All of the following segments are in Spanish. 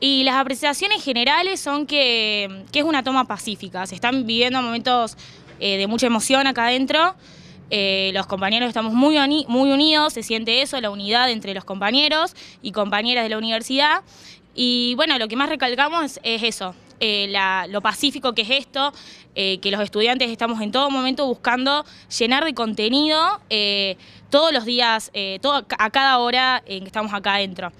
Y las apreciaciones generales son que, es una toma pacífica, se están viviendo momentos eh, de mucha emoción acá adentro, eh, los compañeros estamos muy, muy unidos, se siente eso, la unidad entre los compañeros y compañeras de la universidad. Y bueno, lo que más recalcamos es eso, eh, lo pacífico que es esto, que los estudiantes estamos en todo momento buscando llenar de contenido todos los días, a cada hora en que estamos acá adentro.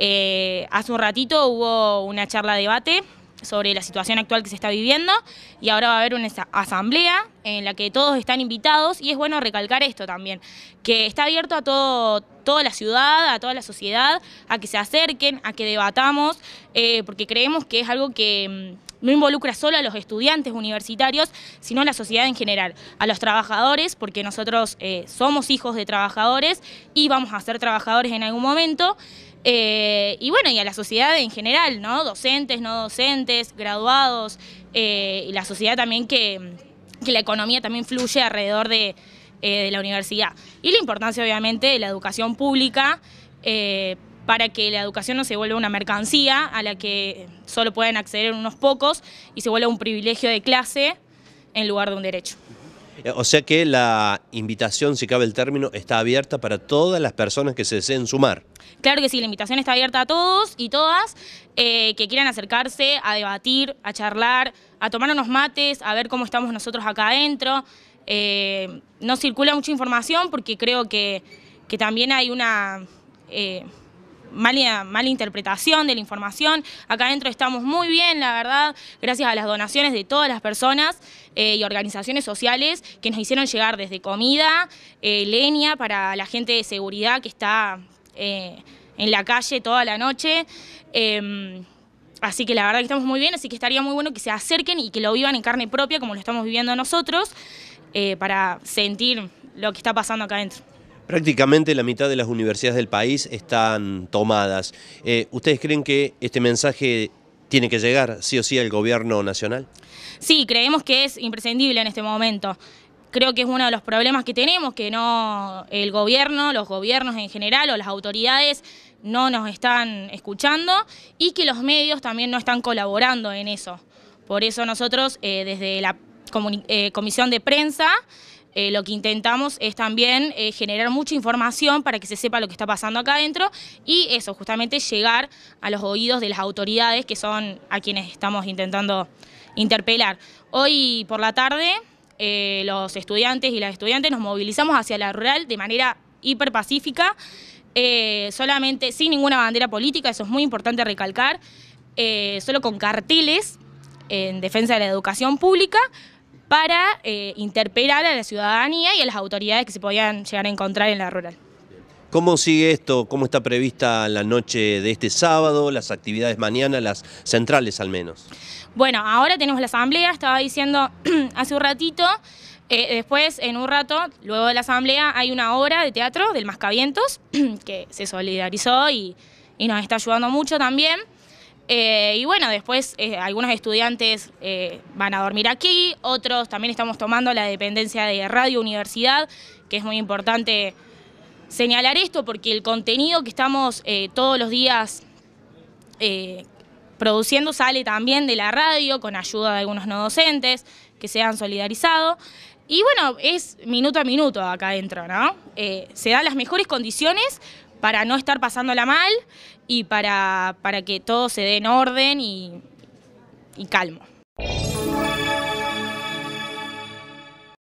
Eh, hace un ratito hubo una charla de debate sobre la situación actual que se está viviendo y ahora va a haber una asamblea en la que todos están invitados y es bueno recalcar esto también, que está abierto a todo, toda la ciudad, a toda la sociedad, a que se acerquen, a que debatamos, eh, porque creemos que es algo que mm, no involucra solo a los estudiantes universitarios, sino a la sociedad en general, a los trabajadores, porque nosotros eh, somos hijos de trabajadores y vamos a ser trabajadores en algún momento, eh, y bueno, y a la sociedad en general, ¿no? Docentes, no docentes, graduados, eh, y la sociedad también que, la economía también fluye alrededor de, eh, de, la universidad. Y la importancia, obviamente, de la educación pública para que la educación no se vuelva una mercancía a la que solo pueden acceder unos pocos y se vuelva un privilegio de clase en lugar de un derecho. Eh, o sea que la invitación, si cabe el término, está abierta para todas las personas que se deseen sumar. Claro que sí, la invitación está abierta a todos y todas eh, que quieran acercarse a debatir, a charlar, a tomar unos mates, a ver cómo estamos nosotros acá adentro. Eh, no circula mucha información porque creo que, también hay una mala, interpretación de la información. Acá adentro estamos muy bien, la verdad, gracias a las donaciones de todas las personas eh, y organizaciones sociales que nos hicieron llegar desde comida, eh, leña para la gente de seguridad que está eh, en la calle toda la noche. Em, así que la verdad que estamos muy bien, así que estaría muy bueno que se acerquen y que lo vivan en carne propia como lo estamos viviendo nosotros para sentir lo que está pasando acá adentro. Prácticamente la mitad de las universidades del país están tomadas. Eh, ¿Ustedes creen que este mensaje tiene que llegar sí o sí al gobierno nacional? Sí, creemos que es imprescindible en este momento. Creo que es uno de los problemas que tenemos, que no el gobierno, los gobiernos en general o las autoridades no nos están escuchando y que los medios también no están colaborando en eso. Por eso nosotros eh, desde la eh, comisión de prensa eh, lo que intentamos es también eh, generar mucha información para que se sepa lo que está pasando acá adentro y eso, justamente llegar a los oídos de las autoridades que son a quienes estamos intentando interpelar. Hoy por la tarde eh, los estudiantes y las estudiantes nos movilizamos hacia la rural de manera hiperpacífica, solamente sin ninguna bandera política, eso es muy importante recalcar, solo con carteles en defensa de la educación pública, para eh, interpelar a la ciudadanía y a las autoridades que se podían llegar a encontrar en la rural. ¿Cómo sigue esto? ¿Cómo está prevista la noche de este sábado, las actividades mañana, las centrales al menos? Bueno, ahora tenemos la asamblea, estaba diciendo hace un ratito, eh, después en un rato, luego de la asamblea, hay una obra de teatro del Mascavientos, que se solidarizó y nos está ayudando mucho también. Eh, y bueno, después eh, algunos estudiantes eh, van a dormir aquí, otros también estamos tomando la dependencia de Radio Universidad, que es muy importante señalar esto porque el contenido que estamos todos los días produciendo sale también de la radio con ayuda de algunos no docentes que se han solidarizado. Y bueno, es minuto a minuto acá adentro, ¿no? se dan las mejores condiciones para no estar pasándola mal y para, para que todo se dé en orden y, y calmo.